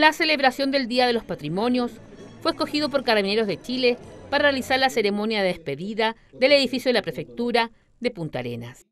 la celebración del Día de los Patrimonios, fue escogido por Carabineros de Chile para realizar la ceremonia de despedida del edificio de la Prefectura de Punta Arenas.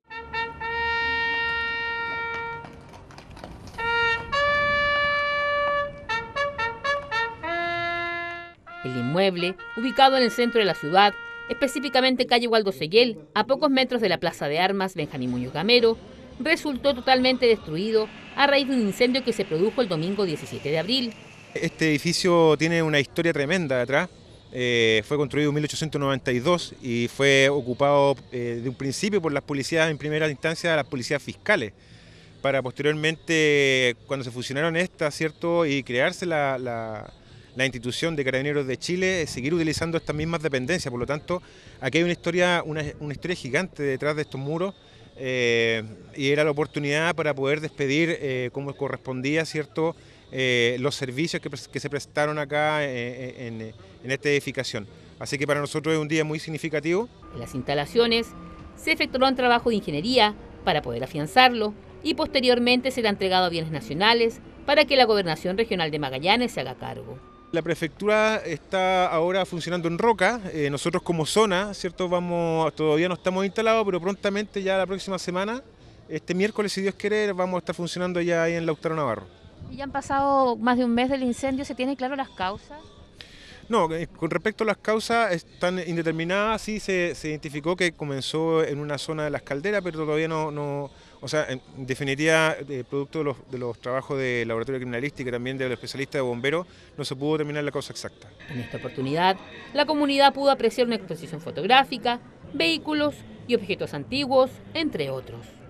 El inmueble, ubicado en el centro de la ciudad, específicamente calle Waldo Seguel, a pocos metros de la Plaza de Armas Benjamín Muñoz Gamero, resultó totalmente destruido a raíz de un incendio que se produjo el domingo 17 de abril. Este edificio tiene una historia tremenda detrás. Eh, fue construido en 1892 y fue ocupado eh, de un principio por las policías en primera instancia, las policías fiscales, para posteriormente, cuando se fusionaron estas, ¿cierto? Y crearse la, institución de Carabineros de Chile, seguir utilizando estas mismas dependencias. Por lo tanto, aquí hay una historia, una, una historia gigante detrás de estos muros eh, y era la oportunidad para poder despedir eh, como correspondía, ¿cierto? Eh, los servicios que, se prestaron acá en, en esta edificación. Así que para nosotros es un día muy significativo. En las instalaciones se efectuó un trabajo de ingeniería para poder afianzarlo y posteriormente será entregado a bienes nacionales para que la Gobernación Regional de Magallanes se haga cargo. La prefectura está ahora funcionando en Roca. Eh, nosotros como zona, ¿cierto? Vamos, todavía no estamos instalados, pero prontamente ya la próxima semana, este miércoles, si Dios quiere, vamos a estar funcionando ya ahí en Lautaro Navarro. Ya han pasado más de un mes del incendio, ¿se tienen claro las causas? No, eh, con respecto a las causas, están indeterminadas, sí se, identificó que comenzó en una zona de las calderas, pero todavía no, o sea, en definitiva, eh, producto de los, trabajos de laboratorio criminalístico y también de los especialistas de bomberos, no se pudo determinar la causa exacta. En esta oportunidad, la comunidad pudo apreciar una exposición fotográfica, vehículos y objetos antiguos, entre otros.